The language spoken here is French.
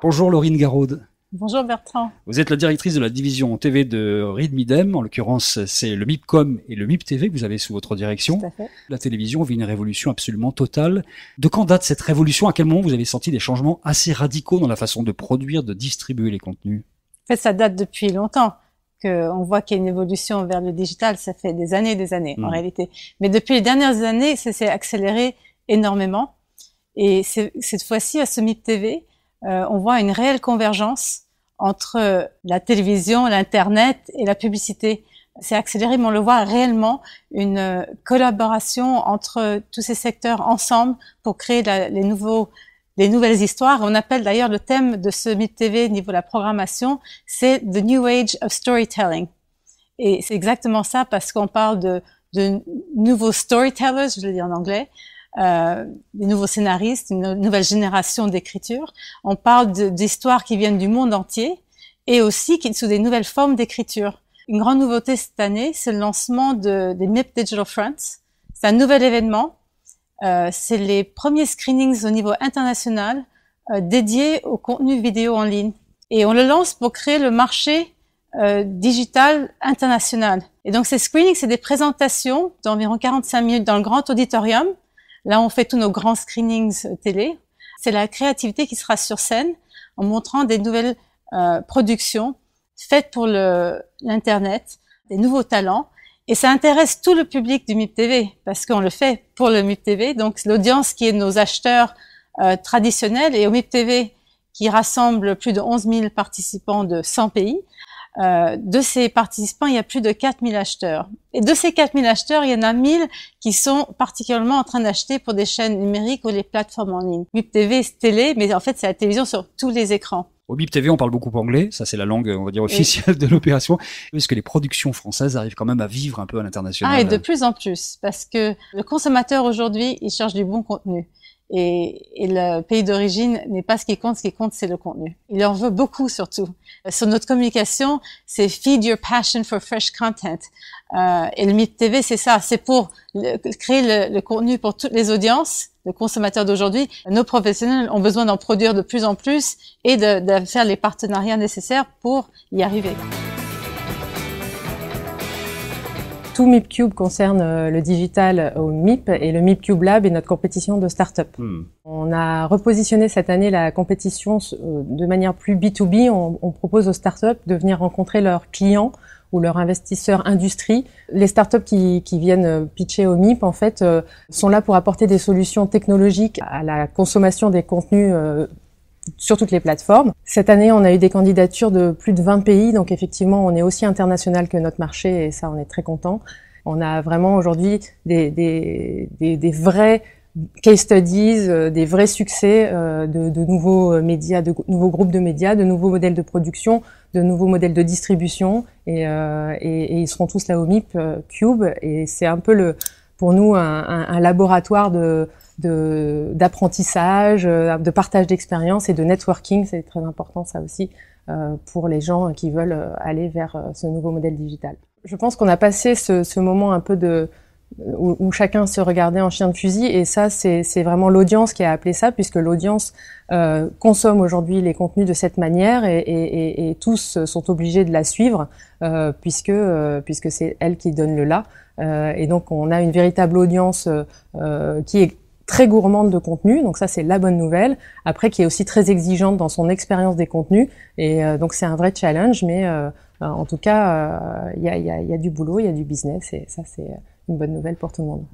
Bonjour Laurine Garaud. Bonjour Bertrand. Vous êtes la directrice de la division TV de Readmidem. En l'occurrence, c'est le MIPCOM et le MIPTV que vous avez sous votre direction. La télévision vit une révolution absolument totale. De quand date cette révolution À quel moment vous avez senti des changements assez radicaux dans la façon de produire, de distribuer les contenus En fait, ça date depuis longtemps. Que on voit qu'il y a une évolution vers le digital, ça fait des années et des années en hmm. réalité. Mais depuis les dernières années, ça s'est accéléré énormément. Et cette fois-ci, à ce MIPTV, TV, euh, on voit une réelle convergence entre la télévision, l'Internet et la publicité. C'est accéléré, mais on le voit réellement, une collaboration entre tous ces secteurs ensemble pour créer les nouveaux les nouvelles histoires. On appelle d'ailleurs le thème de ce Mythe TV niveau de la programmation, c'est The New Age of Storytelling. Et c'est exactement ça parce qu'on parle de, de nouveaux storytellers, je le dis en anglais, euh, des nouveaux scénaristes, une nouvelle génération d'écriture. On parle d'histoires qui viennent du monde entier et aussi qui, sous des nouvelles formes d'écriture. Une grande nouveauté cette année, c'est le lancement de, des MIP Digital Fronts. C'est un nouvel événement. Euh, c'est les premiers screenings au niveau international euh, dédiés au contenu vidéo en ligne. Et on le lance pour créer le marché euh, digital international. Et donc ces screenings, c'est des présentations d'environ 45 minutes dans le grand auditorium Là, on fait tous nos grands screenings télé. C'est la créativité qui sera sur scène en montrant des nouvelles euh, productions faites pour l'Internet, des nouveaux talents. Et ça intéresse tout le public du MIP TV parce qu'on le fait pour le MIP TV. Donc l'audience qui est nos acheteurs euh, traditionnels et au MIP TV qui rassemble plus de 11 000 participants de 100 pays, euh, de ces participants, il y a plus de 4000 acheteurs. Et de ces 4000 acheteurs, il y en a 1000 qui sont particulièrement en train d'acheter pour des chaînes numériques ou les plateformes en ligne. BIP TV, c'est télé, mais en fait, c'est la télévision sur tous les écrans. Au BIP TV, on parle beaucoup anglais, ça c'est la langue, on va dire, officielle de l'opération, Est-ce que les productions françaises arrivent quand même à vivre un peu à l'international. Ah, et de plus en plus, parce que le consommateur aujourd'hui, il cherche du bon contenu. Et, le pays d'origine n'est pas ce qui compte, ce qui compte, c'est le contenu. Il en veut beaucoup surtout. Euh, sur notre communication, c'est feed your passion for fresh content. Euh, et le Mythe TV, c'est ça, c'est pour créer le, contenu pour toutes les audiences, le consommateur d'aujourd'hui. Nos professionnels ont besoin d'en produire de plus en plus et de faire les partenariats nécessaires pour y arriver. tout MIPCube concerne euh, le digital euh, au MIP et le MIPCube Lab est notre compétition de start-up. Hmm. On a repositionné cette année la compétition euh, de manière plus B2B. On, propose aux start-up de venir rencontrer leurs clients ou leurs investisseurs industrie. Les start-up qui viennent pitcher au MIP, en fait, sont là pour apporter des solutions technologiques à la consommation des contenus sur toutes les plateformes. Cette année, on a eu des candidatures de plus de 20 pays, donc effectivement, on est aussi international que notre marché et ça, on est très content. On a vraiment aujourd'hui des, vrais case studies, euh, des vrais succès euh, de, nouveaux euh, médias, de nouveaux groupes de médias, de nouveaux modèles de production, de nouveaux modèles de distribution, et, ils seront tous là au MIP Cube, et c'est un peu le, pour nous un laboratoire de d'apprentissage, euh, de, partage d'expérience et de networking. C'est très important ça aussi euh, pour les gens qui veulent euh, aller vers ce nouveau modèle digital. Je pense qu'on a passé ce, ce, moment un peu de où, chacun se regardait en chien de fusil et ça c'est vraiment l'audience qui a appelé ça puisque l'audience euh, consomme aujourd'hui les contenus de cette manière et, et, et, tous sont obligés de la suivre euh, puisque puisque c'est elle qui donne le là et donc on a une véritable audience qui est très gourmande de contenu, donc ça c'est la bonne nouvelle. Après, qui est aussi très exigeante dans son expérience des contenus, et euh, donc c'est un vrai challenge, mais euh, euh, en tout cas, il y a, y, a, du boulot, il y a du business, et ça c'est une bonne nouvelle pour tout le monde.